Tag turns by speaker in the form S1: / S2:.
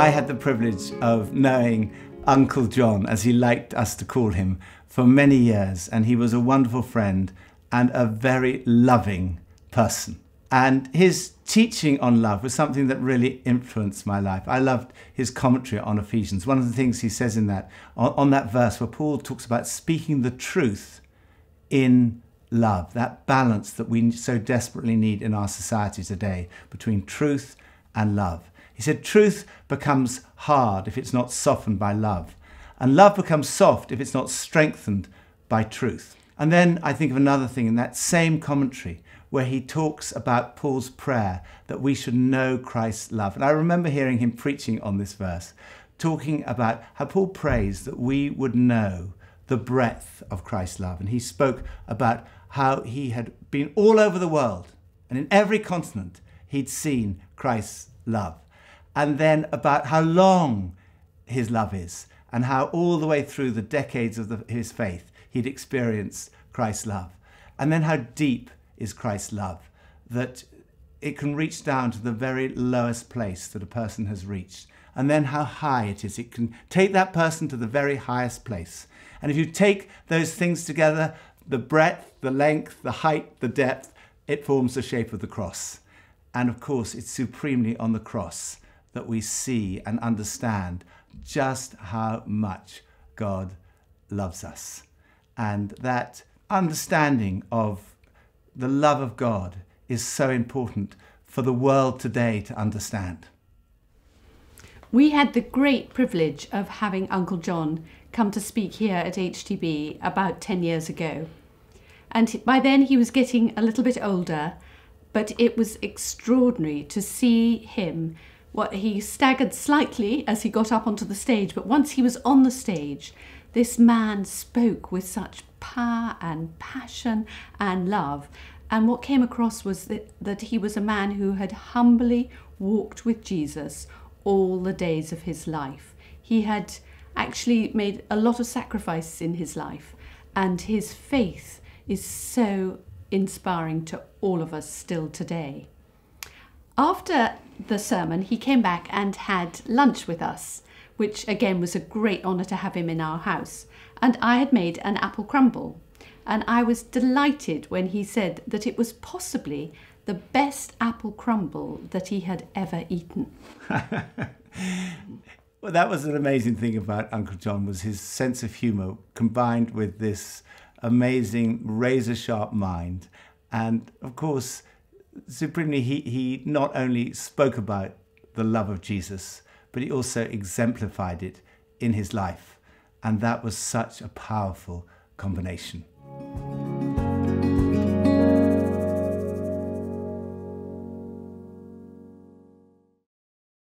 S1: I had the privilege of knowing Uncle John, as he liked us to call him, for many years, and he was a wonderful friend and a very loving person. And his teaching on love was something that really influenced my life. I loved his commentary on Ephesians. One of the things he says in that, on, on that verse where Paul talks about speaking the truth in love, that balance that we so desperately need in our society today between truth and love. He said, Truth becomes hard if it's not softened by love, and love becomes soft if it's not strengthened by truth. And then I think of another thing in that same commentary where he talks about Paul's prayer that we should know Christ's love. And I remember hearing him preaching on this verse, talking about how Paul prays that we would know the breadth of Christ's love. And he spoke about how he had been all over the world and in every continent he'd seen Christ's love and then about how long his love is and how all the way through the decades of the, his faith he'd experienced Christ's love. And then how deep is Christ's love that it can reach down to the very lowest place that a person has reached. And then how high it is. It can take that person to the very highest place. And if you take those things together, the breadth, the length, the height, the depth, it forms the shape of the cross. And of course, it's supremely on the cross that we see and understand just how much God loves us. And that understanding of the love of God is so important for the world today to understand.
S2: We had the great privilege of having Uncle John come to speak here at HTB about 10 years ago. And by then he was getting a little bit older, but it was extraordinary to see him what he staggered slightly as he got up onto the stage, but once he was on the stage, this man spoke with such power and passion and love. And what came across was that, that he was a man who had humbly walked with Jesus all the days of his life. He had actually made a lot of sacrifices in his life, and his faith is so inspiring to all of us still today. After the sermon, he came back and had lunch with us, which again was a great honour to have him in our house. And I had made an apple crumble. And I was delighted when he said that it was possibly the best apple crumble that he had ever eaten.
S1: well, that was an amazing thing about Uncle John was his sense of humour combined with this amazing razor sharp mind. And of course, supremely, he, he not only spoke about the love of Jesus, but he also exemplified it in his life. And that was such a powerful combination.